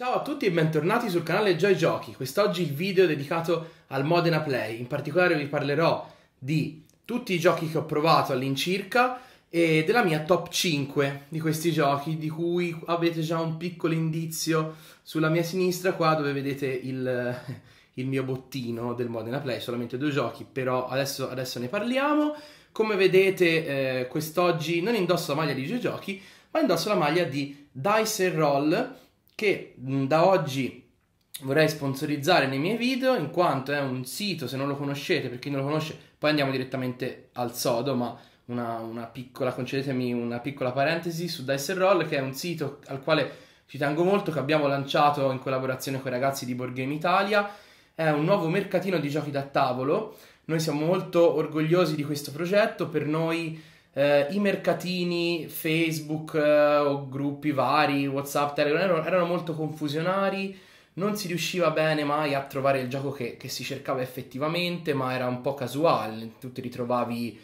Ciao a tutti e bentornati sul canale Joy Giochi. Quest'oggi il video è dedicato al Modena Play. In particolare vi parlerò di tutti i giochi che ho provato all'incirca e della mia top 5 di questi giochi, di cui avete già un piccolo indizio sulla mia sinistra qua dove vedete il, il mio bottino del Modena Play, solamente due giochi, però adesso, adesso ne parliamo. Come vedete eh, quest'oggi non indosso la maglia di Joy Giochi, ma indosso la maglia di Dice Roll che da oggi vorrei sponsorizzare nei miei video in quanto è un sito, se non lo conoscete, per chi non lo conosce, poi andiamo direttamente al sodo, ma una, una piccola, concedetemi una piccola parentesi su Dice Roll, che è un sito al quale ci tengo molto, che abbiamo lanciato in collaborazione con i ragazzi di Board Game Italia, è un nuovo mercatino di giochi da tavolo, noi siamo molto orgogliosi di questo progetto, per noi eh, i mercatini, Facebook eh, o gruppi vari, Whatsapp, Telegram erano, erano, molto confusionari, non si riusciva bene mai a trovare il gioco che, che si cercava effettivamente, ma era un po' casuale, tu ti ritrovavi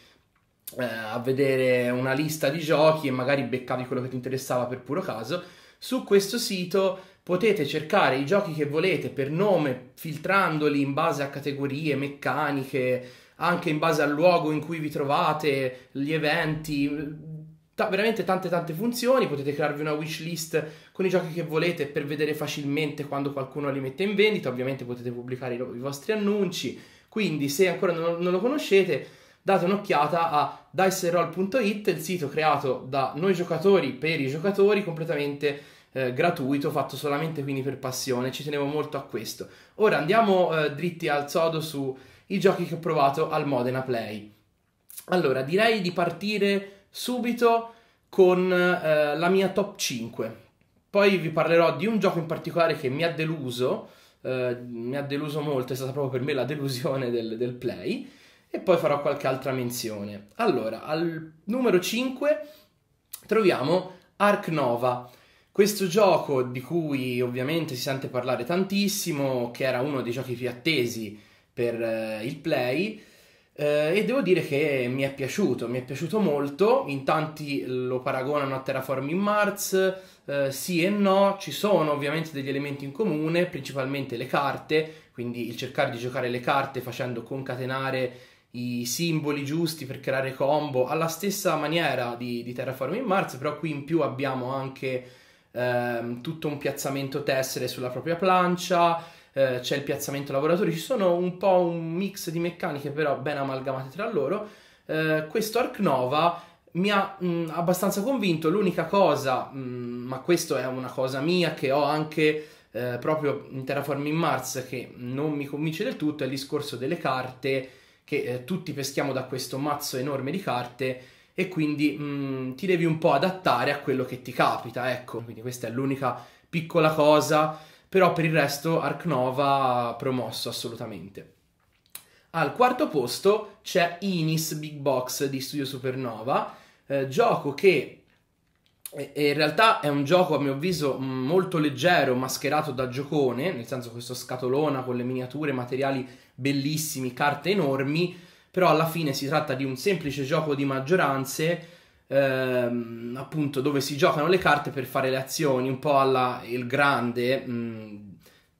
eh, a vedere una lista di giochi e magari beccavi quello che ti interessava per puro caso. Su questo sito potete cercare i giochi che volete per nome, filtrandoli in base a categorie, meccaniche, anche in base al luogo in cui vi trovate, gli eventi, T- veramente tante tante funzioni, potete crearvi una wishlist con i giochi che volete per vedere facilmente quando qualcuno li mette in vendita, ovviamente potete pubblicare i, i vostri annunci, quindi se ancora non, non, lo conoscete date un'occhiata a diceroll.it, il sito creato da noi giocatori per i giocatori, completamente eh, gratuito, fatto solamente quindi per passione, ci tenevo molto a questo. Ora andiamo eh, dritti al sodo su i giochi che ho provato al Modena Play. Allora, direi di partire subito con eh, la mia top 5. Poi vi parlerò di un gioco in particolare che mi ha deluso, eh, mi ha deluso molto, è stata proprio per me la delusione del, del play, e poi farò qualche altra menzione. Allora, al numero 5 troviamo Ark Nova. Questo gioco di cui ovviamente si sente parlare tantissimo, che era uno dei giochi più attesi per eh, il play. Eh, e devo dire che mi è piaciuto, mi è piaciuto molto, in tanti lo paragonano a Terraforming Mars, eh, sì e no, ci sono ovviamente degli elementi in comune, principalmente le carte, quindi il cercare di giocare le carte facendo concatenare i simboli giusti per creare combo, alla stessa maniera di, di Terraforming Mars, però qui in più abbiamo anche eh, tutto un piazzamento tessere sulla propria plancia, eh, c'è il piazzamento lavoratori, ci sono un po' un mix di meccaniche però ben amalgamate tra loro. Eh, questo Arc Nova mi ha mh, mm, abbastanza convinto, l'unica cosa, mh, mm, ma questa è una cosa mia che ho anche eh, proprio in Terraforming Mars che non mi convince del tutto, è il discorso delle carte che eh, tutti peschiamo da questo mazzo enorme di carte e quindi mh, mm, ti devi un po' adattare a quello che ti capita, ecco. Quindi questa è l'unica piccola cosa però per il resto Ark Nova promosso assolutamente. Al quarto posto c'è Inis Big Box di Studio Supernova, eh, gioco che in realtà è un gioco a mio avviso molto leggero, mascherato da giocone, nel senso questo scatolona con le miniature, materiali bellissimi, carte enormi, però alla fine si tratta di un semplice gioco di maggioranze ehm, appunto dove si giocano le carte per fare le azioni, un po' alla Il Grande, mh, mm,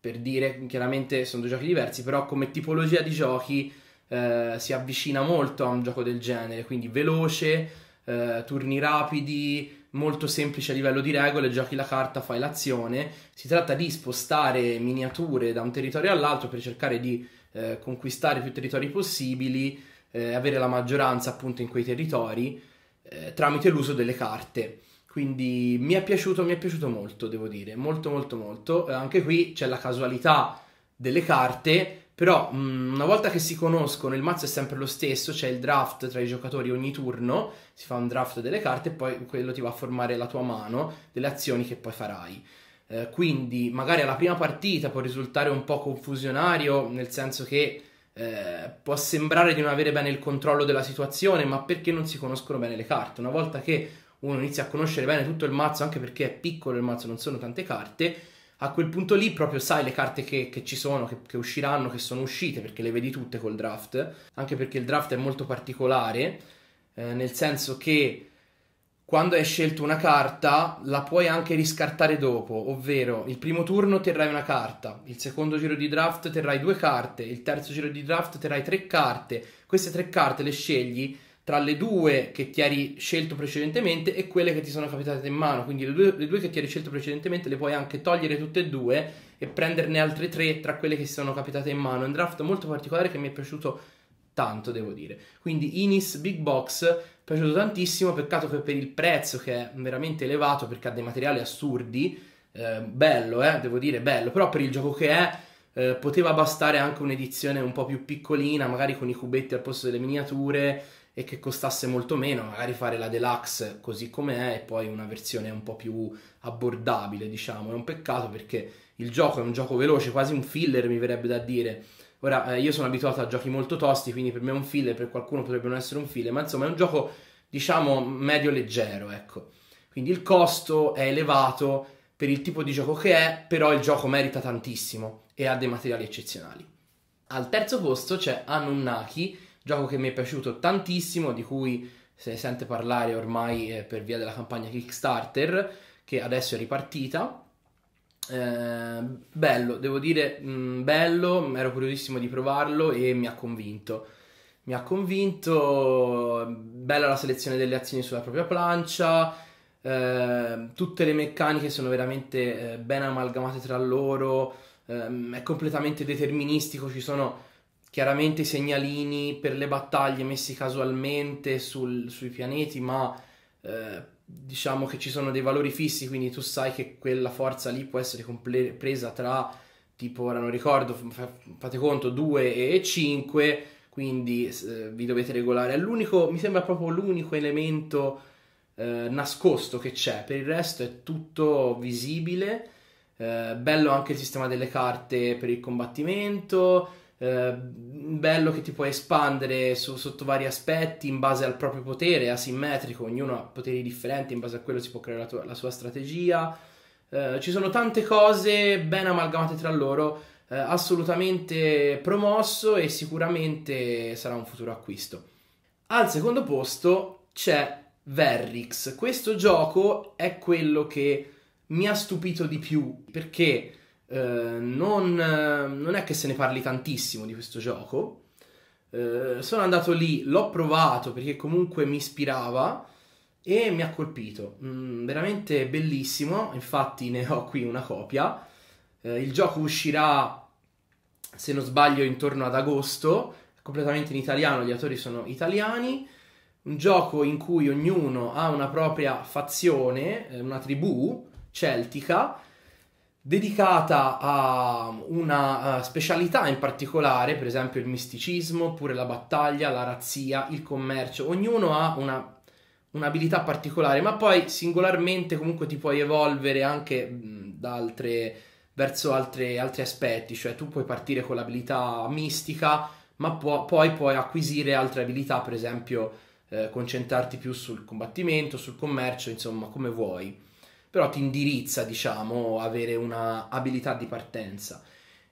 per dire, chiaramente sono due giochi diversi, però come tipologia di giochi eh, si avvicina molto a un gioco del genere, quindi veloce, eh, turni rapidi, molto semplice a livello di regole, giochi la carta, fai l'azione, si tratta di spostare miniature da un territorio all'altro per cercare di eh, conquistare più territori possibili, eh, avere la maggioranza appunto in quei territori eh, tramite l'uso delle carte. Quindi mi è piaciuto, mi è piaciuto molto, devo dire, molto molto molto. Eh, anche qui c'è la casualità delle carte, però mh, mm, una volta che si conoscono il mazzo è sempre lo stesso, c'è il draft tra i giocatori ogni turno, si fa un draft delle carte e poi quello ti va a formare la tua mano, delle azioni che poi farai. Eh, quindi magari alla prima partita può risultare un po' confusionario, nel senso che eh, può sembrare di non avere bene il controllo della situazione, ma perché non si conoscono bene le carte. Una volta che uno inizia a conoscere bene tutto il mazzo, anche perché è piccolo il mazzo, non sono tante carte, a quel punto lì proprio sai le carte che, che ci sono, che, che, usciranno, che sono uscite, perché le vedi tutte col draft, anche perché il draft è molto particolare, eh, nel senso che quando hai scelto una carta, la puoi anche riscartare dopo, ovvero il primo turno terrai una carta, il secondo giro di draft terrai due carte, il terzo giro di draft terrai tre carte. Queste tre carte le scegli tra le due che ti eri scelto precedentemente e quelle che ti sono capitate in mano. Quindi le due, le due che ti eri scelto precedentemente le puoi anche togliere tutte e due e prenderne altre tre tra quelle che ti sono capitate in mano. È un draft molto particolare che mi è piaciuto tanto devo dire. Quindi Inis Big Box piaciuto tantissimo, peccato che per il prezzo che è veramente elevato perché ha dei materiali assurdi, eh, bello, eh, devo dire bello, però per il gioco che è eh, poteva bastare anche un'edizione un po' più piccolina, magari con i cubetti al posto delle miniature e che costasse molto meno, magari fare la deluxe così com'è e poi una versione un po' più abbordabile, diciamo. È un peccato perché il gioco è un gioco veloce, quasi un filler mi verrebbe da dire Ora, eh, io sono abituato a giochi molto tosti, quindi per me è un file, per qualcuno potrebbe non essere un file, ma insomma è un gioco, diciamo, medio-leggero, ecco. Quindi il costo è elevato per il tipo di gioco che è, però il gioco merita tantissimo e ha dei materiali eccezionali. Al terzo posto c'è Anunnaki, gioco che mi è piaciuto tantissimo, di cui se ne sente parlare ormai per via della campagna Kickstarter, che adesso è ripartita Ehm, bello, devo dire mh, mm, bello, ero curiosissimo di provarlo e mi ha convinto. Mi ha convinto, bella la selezione delle azioni sulla propria plancia, eh, tutte le meccaniche sono veramente eh, ben amalgamate tra loro, ehm, è completamente deterministico, ci sono chiaramente i segnalini per le battaglie messi casualmente sul, sui pianeti, ma eh, diciamo che ci sono dei valori fissi, quindi tu sai che quella forza lì può essere comple- presa tra tipo, ora non ricordo, fate conto 2 e 5, quindi eh, vi dovete regolare. È l'unico, mi sembra proprio l'unico elemento eh, nascosto che c'è, per il resto è tutto visibile. Eh, bello anche il sistema delle carte per il combattimento Ehm, bello che ti puoi espandere su, sotto vari aspetti in base al proprio potere, asimmetrico, ognuno ha poteri differenti, in base a quello si può creare la, tua, la sua strategia. Eh, ci sono tante cose ben amalgamate tra loro, eh, assolutamente promosso e sicuramente sarà un futuro acquisto. Al secondo posto c'è Verrix. Questo gioco è quello che mi ha stupito di più perché eh, non, eh, non, è che se ne parli tantissimo di questo gioco. Eh, sono andato lì, l'ho provato perché comunque mi ispirava e mi ha colpito. Mm, veramente bellissimo, infatti ne ho qui una copia. Eh, il gioco uscirà, se non sbaglio, intorno ad agosto, completamente in italiano, gli autori sono italiani. Un gioco in cui ognuno ha una propria fazione, eh, una tribù celtica dedicata a una eh, specialità in particolare, per esempio il misticismo, oppure la battaglia, la razzia, il commercio, ognuno ha una, un'abilità particolare, ma poi singolarmente comunque ti puoi evolvere anche da altre, verso altre, altri aspetti, cioè tu puoi partire con l'abilità mistica, ma può, poi puoi acquisire altre abilità, per esempio eh, concentrarti più sul combattimento, sul commercio, insomma come vuoi però ti indirizza, diciamo, avere una abilità di partenza.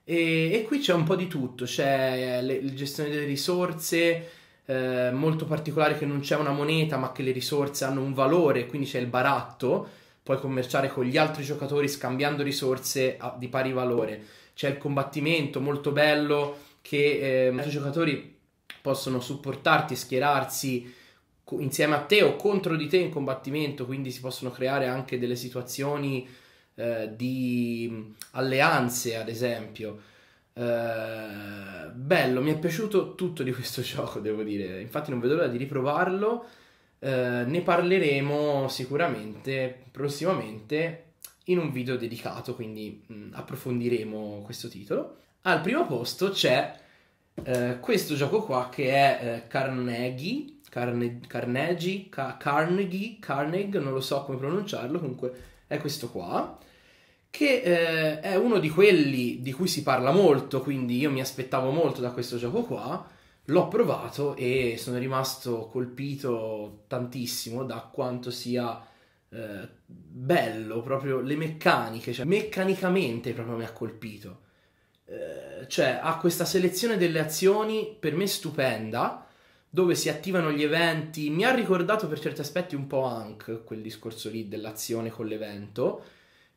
E, e qui c'è un po' di tutto, c'è le, la gestione delle risorse, eh, molto particolare che non c'è una moneta ma che le risorse hanno un valore, quindi c'è il baratto, puoi commerciare con gli altri giocatori scambiando risorse a, di pari valore. C'è il combattimento molto bello che eh, i giocatori possono supportarti, schierarsi, insieme a te o contro di te in combattimento, quindi si possono creare anche delle situazioni eh, di mm, alleanze, ad esempio. Eh, bello, mi è piaciuto tutto di questo gioco, devo dire. Infatti non vedo l'ora di riprovarlo. Eh, ne parleremo sicuramente prossimamente in un video dedicato, quindi mh, mm, approfondiremo questo titolo. Al primo posto c'è eh, questo gioco qua che è Carnegie eh, Carne, Carnegie, Ca, Carnegie, Carnegie, non lo so come pronunciarlo, comunque è questo qua, che eh, è uno di quelli di cui si parla molto, quindi io mi aspettavo molto da questo gioco qua, l'ho provato e sono rimasto colpito tantissimo da quanto sia eh, bello, proprio le meccaniche, cioè meccanicamente proprio mi ha colpito. Eh, cioè ha questa selezione delle azioni per me stupenda dove si attivano gli eventi. Mi ha ricordato per certi aspetti un po' Hank, quel discorso lì dell'azione con l'evento.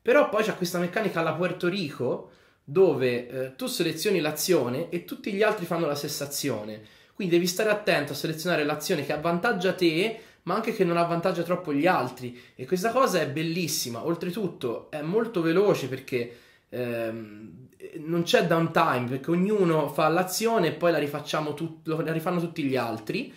Però poi c'è questa meccanica alla Puerto Rico dove eh, tu selezioni l'azione e tutti gli altri fanno la stessa azione. Quindi devi stare attento a selezionare l'azione che avvantaggia te, ma anche che non avvantaggia troppo gli altri. E questa cosa è bellissima. Oltretutto è molto veloce perché ehm, eh, non c'è downtime perché ognuno fa l'azione e poi la, rifacciamo tut- la rifanno tutti gli altri.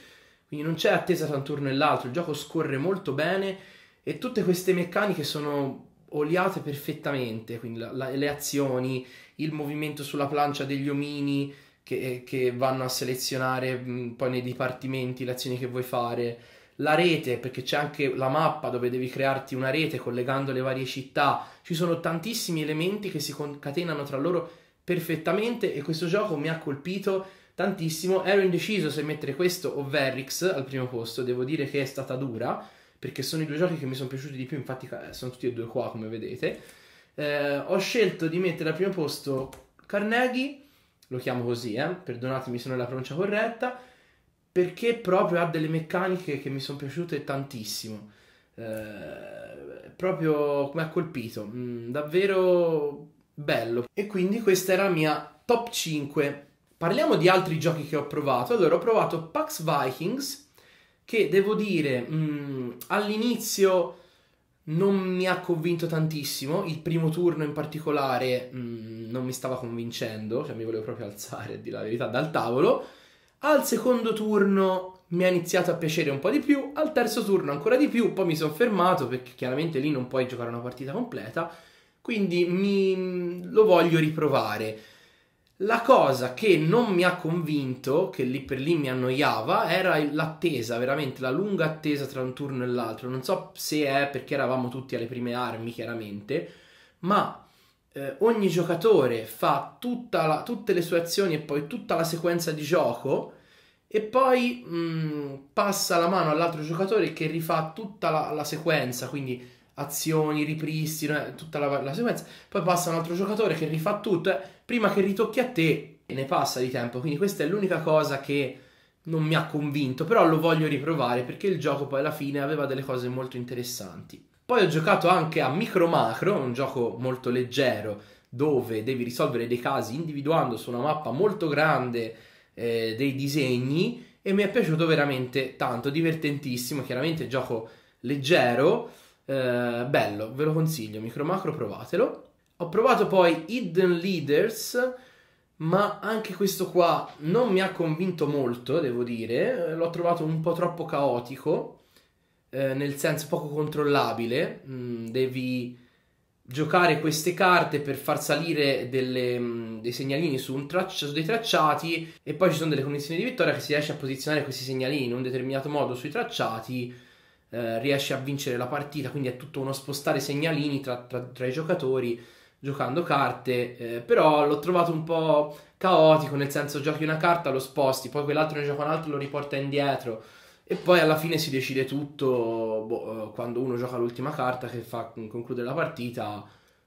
Quindi non c'è attesa tra un turno e l'altro. Il gioco scorre molto bene e tutte queste meccaniche sono oliate perfettamente. Quindi la, la, le azioni, il movimento sulla plancia degli omini che, che vanno a selezionare mh, poi nei dipartimenti le azioni che vuoi fare la rete, perché c'è anche la mappa dove devi crearti una rete collegando le varie città, ci sono tantissimi elementi che si concatenano tra loro perfettamente e questo gioco mi ha colpito tantissimo, ero indeciso se mettere questo o Verrix al primo posto, devo dire che è stata dura, perché sono i due giochi che mi sono piaciuti di più, infatti eh, sono tutti e due qua come vedete, eh, ho scelto di mettere al primo posto Carnegie, lo chiamo così, eh? perdonatemi se non è la pronuncia corretta, perché proprio ha delle meccaniche che mi sono piaciute tantissimo. Eh, proprio mi ha colpito, mh, mm, davvero bello. E quindi questa era la mia top 5. Parliamo di altri giochi che ho provato. Allora, ho provato Pax Vikings, che devo dire mh, mm, all'inizio non mi ha convinto tantissimo. Il primo turno in particolare mh, mm, non mi stava convincendo, cioè mi volevo proprio alzare, di la verità, dal tavolo. Al secondo turno mi ha iniziato a piacere un po' di più, al terzo turno ancora di più, poi mi sono fermato perché chiaramente lì non puoi giocare una partita completa, quindi mi... lo voglio riprovare. La cosa che non mi ha convinto, che lì per lì mi annoiava, era l'attesa, veramente la lunga attesa tra un turno e l'altro. Non so se è perché eravamo tutti alle prime armi, chiaramente, ma eh, ogni giocatore fa la, tutte le sue azioni e poi tutta la sequenza di gioco e poi mh, mm, passa la mano all'altro giocatore che rifà tutta la, la sequenza, quindi azioni, ripristino, tutta la, la, sequenza, poi passa un altro giocatore che rifà tutto, eh, prima che ritocchi a te ne passa di tempo, quindi questa è l'unica cosa che non mi ha convinto, però lo voglio riprovare perché il gioco poi alla fine aveva delle cose molto interessanti. Poi ho giocato anche a Micro Macro, un gioco molto leggero dove devi risolvere dei casi individuando su una mappa molto grande eh, dei disegni e mi è piaciuto veramente tanto, divertentissimo, chiaramente gioco leggero, eh, bello, ve lo consiglio, Micro Macro provatelo. Ho provato poi Hidden Leaders, ma anche questo qua non mi ha convinto molto, devo dire, l'ho trovato un po' troppo caotico eh, nel senso poco controllabile, mm, devi giocare queste carte per far salire delle, mm, dei segnalini su, traccia, su, dei tracciati e poi ci sono delle condizioni di vittoria che si riesce a posizionare questi segnalini in un determinato modo sui tracciati, eh, riesce a vincere la partita, quindi è tutto uno spostare segnalini tra, tra, tra i giocatori giocando carte, eh, però l'ho trovato un po' caotico, nel senso giochi una carta, lo sposti, poi quell'altro ne gioca un altro, lo riporta indietro e poi alla fine si decide tutto boh, eh, quando uno gioca l'ultima carta che fa concludere la partita.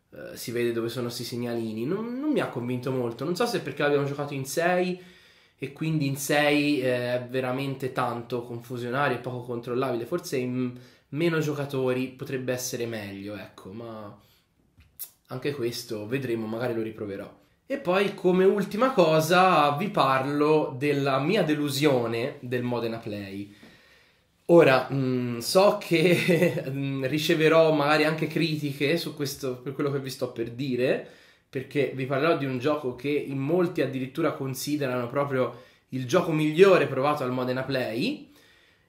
Eh, si vede dove sono questi segnalini. Non, non, mi ha convinto molto. Non so se perché l'abbiamo giocato in 6 e quindi in 6 è veramente tanto confusionario e poco controllabile. Forse in meno giocatori potrebbe essere meglio, ecco, ma anche questo vedremo, magari lo riproverò. E poi come ultima cosa vi parlo della mia delusione del Modena Play Ora, mh, mm, so che mm, riceverò magari anche critiche su questo, per quello che vi sto per dire, perché vi parlerò di un gioco che in molti addirittura considerano proprio il gioco migliore provato al Modena Play,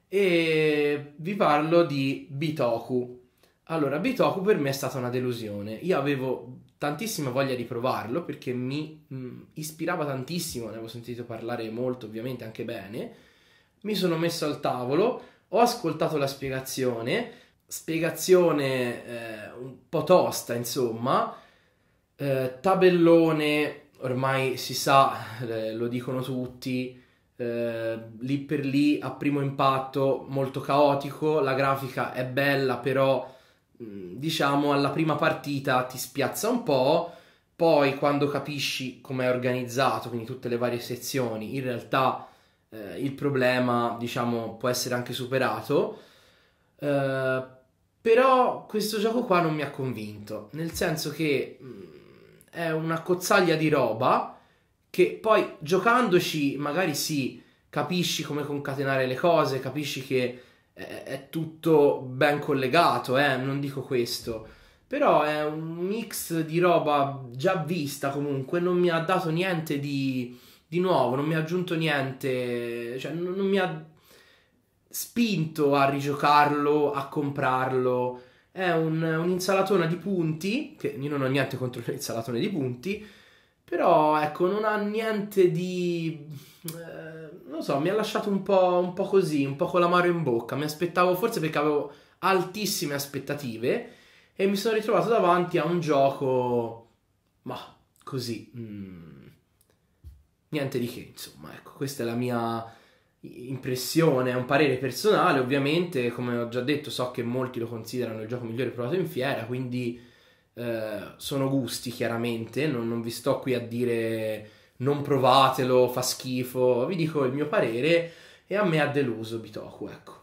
e vi parlo di Bitoku. Allora, Bitoku per me è stata una delusione. Io avevo tantissima voglia di provarlo perché mi mh, mm, ispirava tantissimo, ne avevo sentito parlare molto, ovviamente anche bene. Mi sono messo al tavolo ho ascoltato la spiegazione, spiegazione eh, un po' tosta, insomma, eh, tabellone, ormai si sa, eh, lo dicono tutti, eh, lì per lì a primo impatto molto caotico, la grafica è bella, però mm, diciamo alla prima partita ti spiazza un po', poi quando capisci com'è organizzato, quindi tutte le varie sezioni, in realtà eh, il problema, diciamo, può essere anche superato. Eh, però questo gioco qua non mi ha convinto, nel senso che mh, mm, è una cozzaglia di roba che poi giocandoci magari sì, capisci come concatenare le cose, capisci che è, è tutto ben collegato, eh, non dico questo, però è un mix di roba già vista comunque, non mi ha dato niente di di nuovo non mi ha aggiunto niente, cioè non, non mi ha spinto a rigiocarlo, a comprarlo. È un, un'insalatona di punti, che io non ho niente contro l'insalatona di punti, però ecco, non ha niente di... Eh, non so, mi ha lasciato un po', un po' così, un po' con l'amaro in bocca. Mi aspettavo, forse perché avevo altissime aspettative, e mi sono ritrovato davanti a un gioco... ma così... Mm niente di che, insomma, ecco, questa è la mia impressione, è un parere personale, ovviamente, come ho già detto, so che molti lo considerano il gioco migliore provato in fiera, quindi eh, sono gusti chiaramente, non, non vi sto qui a dire non provatelo, fa schifo, vi dico il mio parere e a me ha deluso Bitoku, ecco.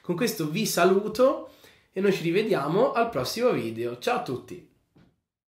Con questo vi saluto e noi ci rivediamo al prossimo video. Ciao a tutti!